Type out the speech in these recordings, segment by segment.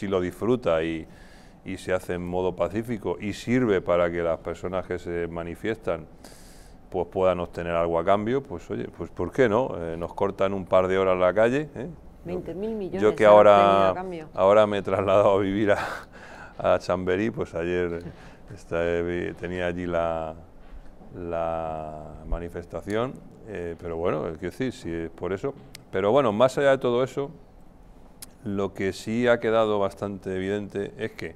si lo disfruta y, se hace en modo pacífico y sirve para que las personas que se manifiestan pues puedan obtener algo a cambio, pues oye, pues ¿por qué no? Eh, nos cortan un par de horas la calle. ¿eh? 20.000 millones. Yo que ahora, ahora me he trasladado a vivir a, a Chamberí, pues ayer eh, tenía allí la, manifestación, eh, pero bueno, es decir, si es por eso. Pero bueno, más allá de todo eso, lo que sí ha quedado bastante evidente es que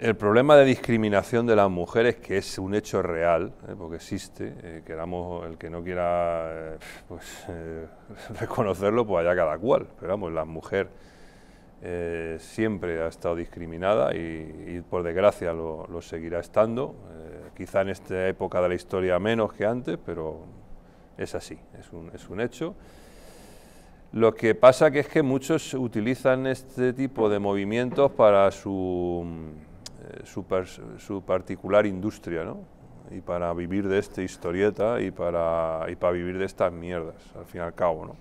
el problema de discriminación de las mujeres, que es un hecho real, eh, porque existe, eh, queramos, el que no quiera eh, pues, reconocerlo, pues allá cada cual. Pero vamos, la mujer siempre ha estado discriminada y, por desgracia lo, lo seguirá estando. quizá en esta época de la historia menos que antes, pero es así, es un, es un hecho. Lo que pasa que es que muchos utilizan este tipo de movimientos para su, mm, eh, su, particular industria, ¿no? Y para vivir de esta historieta y para, y para vivir de estas mierdas, al fin y al cabo, ¿no?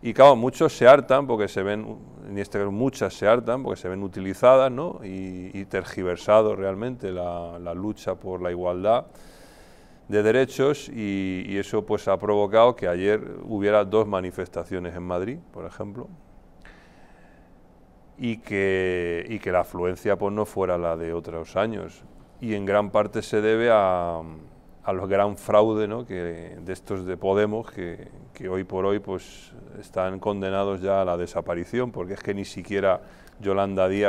Y claro, muchos se hartan porque se ven, en este caso muchas se hartan porque se ven utilizadas ¿no? y, tergiversado realmente la, la, lucha por la igualdad de derechos y, eso pues ha provocado que ayer hubiera dos manifestaciones en Madrid, por ejemplo, y que, que la afluencia pues no fuera la de otros años. Y en gran parte se debe a, los gran fraude que, de estos de Podemos que, hoy por hoy pues están condenados ya a la desaparición porque es que ni siquiera Yolanda Díaz